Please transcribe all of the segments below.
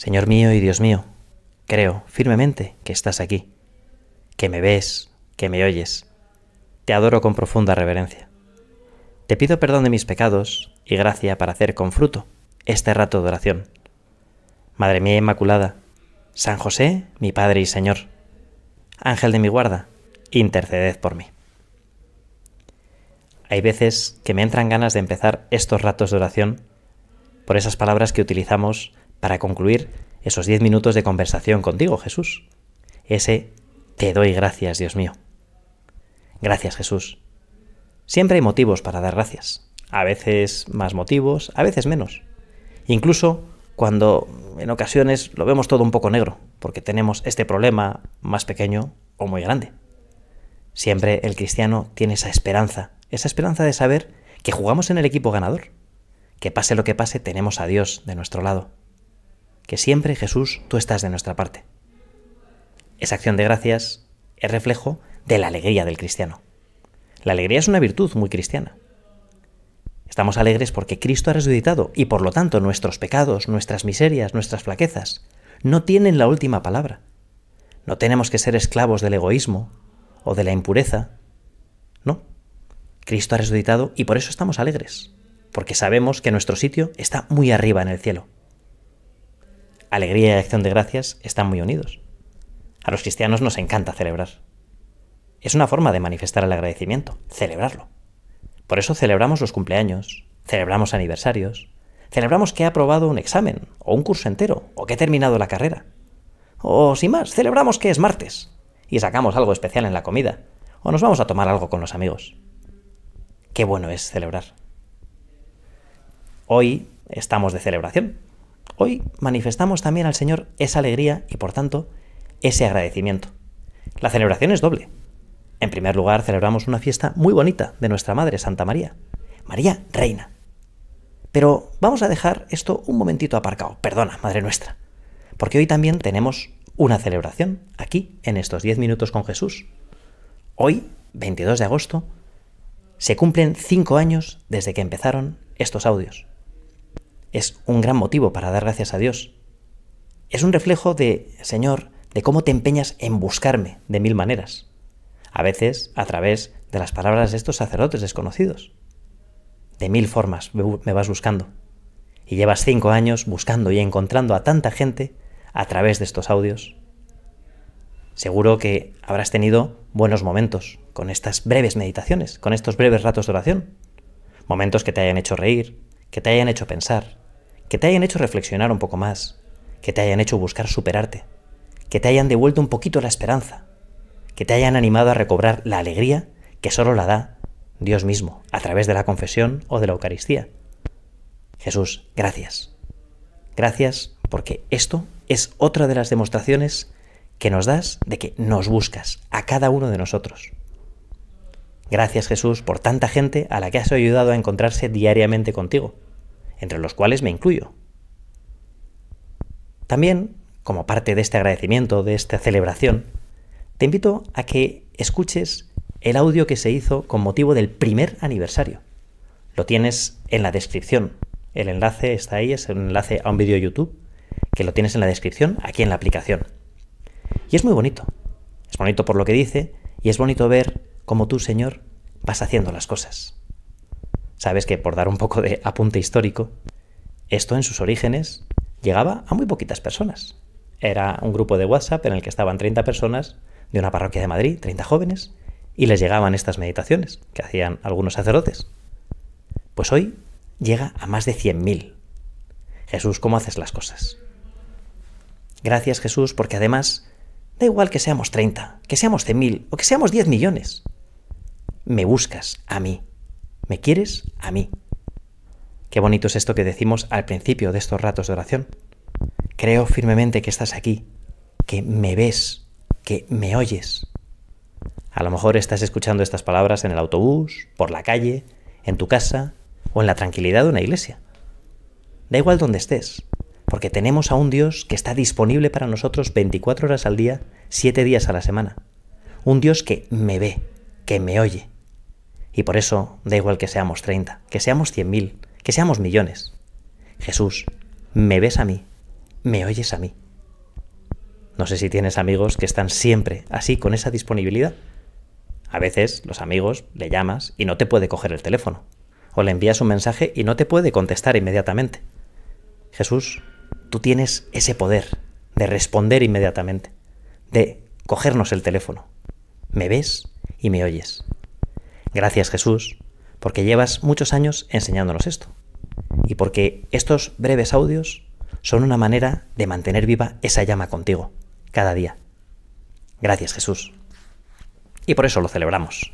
Señor mío y Dios mío, creo firmemente que estás aquí, que me ves, que me oyes. Te adoro con profunda reverencia. Te pido perdón de mis pecados y gracia para hacer con fruto este rato de oración. Madre mía Inmaculada, San José, mi Padre y Señor, Ángel de mi guarda, interceded por mí. Hay veces que me entran ganas de empezar estos ratos de oración por esas palabras que utilizamos para concluir esos 10 minutos de conversación contigo, Jesús. Ese te doy gracias, Dios mío. Gracias, Jesús. Siempre hay motivos para dar gracias. A veces más motivos, a veces menos. Incluso cuando en ocasiones lo vemos todo un poco negro, porque tenemos este problema más pequeño o muy grande. Siempre el cristiano tiene esa esperanza, esa esperanza de saber que jugamos en el equipo ganador, que pase lo que pase tenemos a Dios de nuestro lado, que siempre, Jesús, tú estás de nuestra parte. Esa acción de gracias es reflejo de la alegría del cristiano. La alegría es una virtud muy cristiana. Estamos alegres porque Cristo ha resucitado y por lo tanto nuestros pecados, nuestras miserias, nuestras flaquezas no tienen la última palabra. No tenemos que ser esclavos del egoísmo o de la impureza. No. Cristo ha resucitado y por eso estamos alegres, porque sabemos que nuestro sitio está muy arriba en el cielo alegría y acción de gracias están muy unidos. A los cristianos nos encanta celebrar. Es una forma de manifestar el agradecimiento, celebrarlo. Por eso celebramos los cumpleaños, celebramos aniversarios, celebramos que ha aprobado un examen, o un curso entero, o que ha terminado la carrera. O, sin más, celebramos que es martes, y sacamos algo especial en la comida, o nos vamos a tomar algo con los amigos. Qué bueno es celebrar. Hoy estamos de celebración, Hoy manifestamos también al Señor esa alegría y por tanto ese agradecimiento. La celebración es doble. En primer lugar, celebramos una fiesta muy bonita de nuestra Madre Santa María, María Reina. Pero vamos a dejar esto un momentito aparcado, perdona, Madre Nuestra, porque hoy también tenemos una celebración aquí, en estos 10 minutos con Jesús. Hoy, 22 de agosto, se cumplen 5 años desde que empezaron estos audios es un gran motivo para dar gracias a Dios. Es un reflejo de, Señor, de cómo te empeñas en buscarme de mil maneras, a veces a través de las palabras de estos sacerdotes desconocidos. De mil formas me vas buscando. Y llevas cinco años buscando y encontrando a tanta gente a través de estos audios. Seguro que habrás tenido buenos momentos con estas breves meditaciones, con estos breves ratos de oración. Momentos que te hayan hecho reír, que te hayan hecho pensar, que te hayan hecho reflexionar un poco más, que te hayan hecho buscar superarte, que te hayan devuelto un poquito la esperanza, que te hayan animado a recobrar la alegría que solo la da Dios mismo, a través de la confesión o de la Eucaristía. Jesús, gracias. Gracias porque esto es otra de las demostraciones que nos das de que nos buscas a cada uno de nosotros. Gracias Jesús por tanta gente a la que has ayudado a encontrarse diariamente contigo entre los cuales me incluyo. También, como parte de este agradecimiento, de esta celebración, te invito a que escuches el audio que se hizo con motivo del primer aniversario. Lo tienes en la descripción. El enlace está ahí, es un enlace a un vídeo de YouTube, que lo tienes en la descripción, aquí en la aplicación. Y es muy bonito. Es bonito por lo que dice y es bonito ver cómo tú, Señor, vas haciendo las cosas. Sabes que, por dar un poco de apunte histórico, esto en sus orígenes llegaba a muy poquitas personas. Era un grupo de WhatsApp en el que estaban 30 personas de una parroquia de Madrid, 30 jóvenes, y les llegaban estas meditaciones que hacían algunos sacerdotes. Pues hoy llega a más de 100.000. Jesús, ¿cómo haces las cosas? Gracias Jesús porque además da igual que seamos 30, que seamos 100.000 o que seamos 10 millones. Me buscas a mí me quieres a mí. Qué bonito es esto que decimos al principio de estos ratos de oración. Creo firmemente que estás aquí, que me ves, que me oyes. A lo mejor estás escuchando estas palabras en el autobús, por la calle, en tu casa o en la tranquilidad de una iglesia. Da igual donde estés, porque tenemos a un Dios que está disponible para nosotros 24 horas al día, 7 días a la semana. Un Dios que me ve, que me oye. Y por eso da igual que seamos 30, que seamos 100.000, que seamos millones. Jesús, me ves a mí, me oyes a mí. No sé si tienes amigos que están siempre así con esa disponibilidad. A veces los amigos le llamas y no te puede coger el teléfono. O le envías un mensaje y no te puede contestar inmediatamente. Jesús, tú tienes ese poder de responder inmediatamente, de cogernos el teléfono. Me ves y me oyes. Gracias Jesús, porque llevas muchos años enseñándonos esto. Y porque estos breves audios son una manera de mantener viva esa llama contigo, cada día. Gracias Jesús. Y por eso lo celebramos.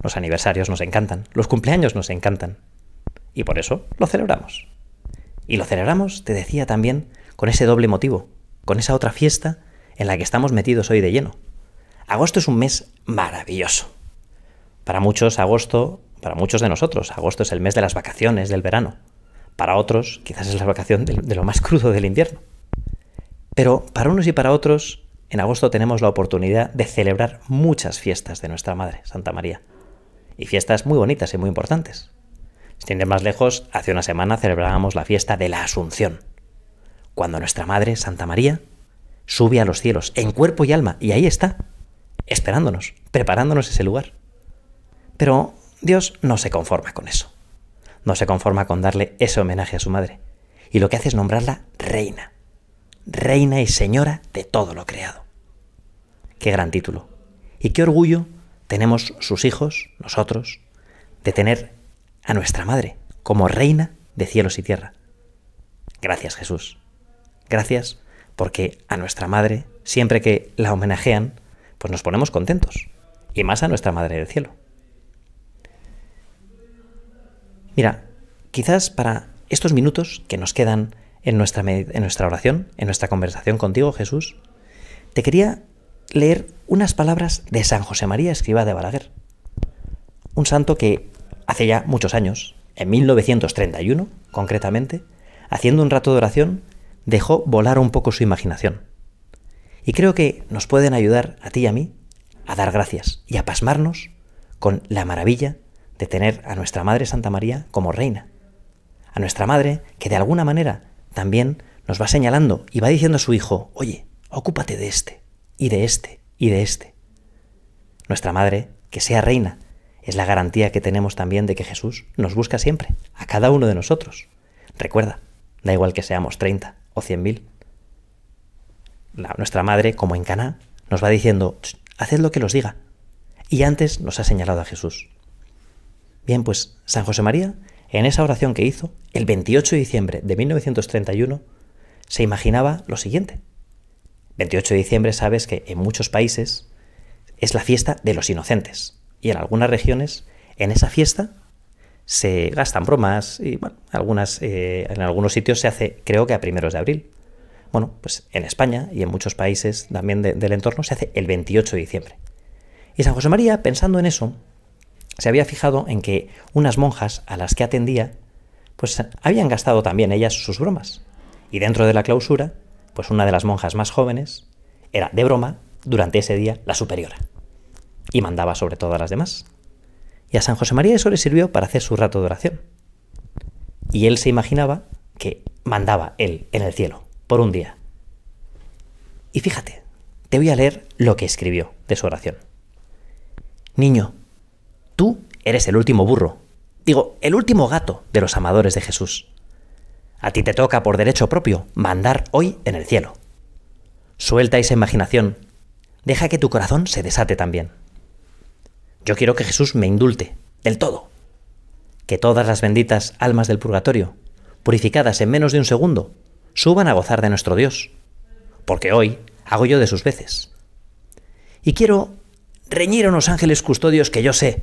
Los aniversarios nos encantan, los cumpleaños nos encantan. Y por eso lo celebramos. Y lo celebramos, te decía también, con ese doble motivo, con esa otra fiesta en la que estamos metidos hoy de lleno. Agosto es un mes maravilloso. Para muchos, agosto, para muchos de nosotros, agosto es el mes de las vacaciones del verano. Para otros, quizás es la vacación de, lo más crudo del invierno. Pero para unos y para otros, en agosto tenemos la oportunidad de celebrar muchas fiestas de nuestra Madre, Santa María. Y fiestas muy bonitas y muy importantes. Si ir más lejos, hace una semana celebrábamos la fiesta de la Asunción, cuando nuestra Madre, Santa María, sube a los cielos en cuerpo y alma, y ahí está, esperándonos, preparándonos ese lugar. Pero Dios no se conforma con eso. No se conforma con darle ese homenaje a su madre. Y lo que hace es nombrarla reina. Reina y señora de todo lo creado. Qué gran título. Y qué orgullo tenemos sus hijos, nosotros, de tener a nuestra madre como reina de cielos y tierra. Gracias Jesús. Gracias porque a nuestra madre, siempre que la homenajean, pues nos ponemos contentos. Y más a nuestra madre del cielo. Mira, quizás para estos minutos que nos quedan en nuestra, nuestra oración, en nuestra conversación contigo, Jesús, te quería leer unas palabras de San José María Escriba de Balaguer, un santo que hace ya muchos años, en 1931 concretamente, haciendo un rato de oración, dejó volar un poco su imaginación. Y creo que nos pueden ayudar a ti y a mí a dar gracias y a pasmarnos con la maravilla de tener a nuestra Madre Santa María como reina. A nuestra Madre que de alguna manera también nos va señalando y va diciendo a su hijo, oye, ocúpate de este, y de este, y de este. Nuestra Madre, que sea reina, es la garantía que tenemos también de que Jesús nos busca siempre, a cada uno de nosotros. Recuerda, da igual que seamos 30 o mil. Nuestra Madre, como en Caná, nos va diciendo, haced lo que los diga. Y antes nos ha señalado a Jesús. Bien, pues San José María, en esa oración que hizo el 28 de diciembre de 1931, se imaginaba lo siguiente. 28 de diciembre sabes que en muchos países es la fiesta de los inocentes y en algunas regiones en esa fiesta se gastan bromas y bueno, algunas, eh, en algunos sitios se hace creo que a primeros de abril. Bueno, pues en España y en muchos países también del entorno se hace el 28 de diciembre. Y San José María, pensando en eso, se había fijado en que unas monjas a las que atendía, pues habían gastado también ellas sus bromas. Y dentro de la clausura, pues una de las monjas más jóvenes era de broma durante ese día la superiora y mandaba sobre todas las demás. Y a San José María eso le sirvió para hacer su rato de oración. Y él se imaginaba que mandaba él en el cielo por un día. Y fíjate, te voy a leer lo que escribió de su oración. Niño, Tú eres el último burro, digo, el último gato de los amadores de Jesús. A ti te toca por derecho propio mandar hoy en el cielo. Suelta esa imaginación, deja que tu corazón se desate también. Yo quiero que Jesús me indulte, del todo. Que todas las benditas almas del purgatorio, purificadas en menos de un segundo, suban a gozar de nuestro Dios. Porque hoy hago yo de sus veces. Y quiero reñir a unos ángeles custodios que yo sé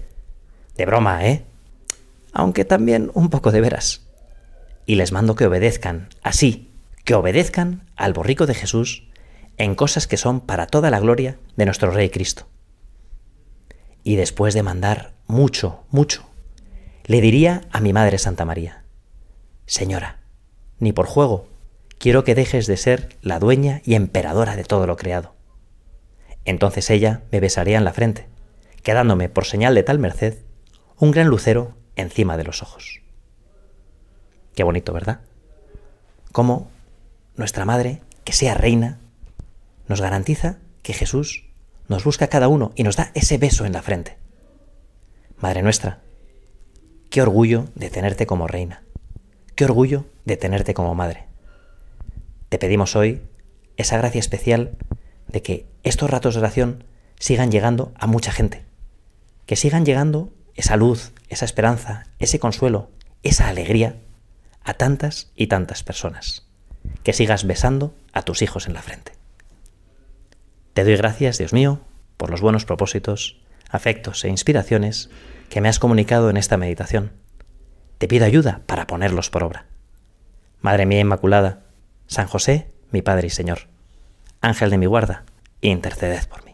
de broma, ¿eh? Aunque también un poco de veras. Y les mando que obedezcan, así, que obedezcan al borrico de Jesús en cosas que son para toda la gloria de nuestro Rey Cristo. Y después de mandar mucho, mucho, le diría a mi Madre Santa María, Señora, ni por juego, quiero que dejes de ser la dueña y emperadora de todo lo creado. Entonces ella me besaría en la frente, quedándome por señal de tal merced un gran lucero encima de los ojos. Qué bonito, ¿verdad? Cómo nuestra Madre, que sea reina, nos garantiza que Jesús nos busca a cada uno y nos da ese beso en la frente. Madre nuestra, qué orgullo de tenerte como reina. Qué orgullo de tenerte como madre. Te pedimos hoy esa gracia especial de que estos ratos de oración sigan llegando a mucha gente, que sigan llegando esa luz, esa esperanza, ese consuelo, esa alegría a tantas y tantas personas. Que sigas besando a tus hijos en la frente. Te doy gracias, Dios mío, por los buenos propósitos, afectos e inspiraciones que me has comunicado en esta meditación. Te pido ayuda para ponerlos por obra. Madre mía Inmaculada, San José, mi Padre y Señor, Ángel de mi guarda, interceded por mí.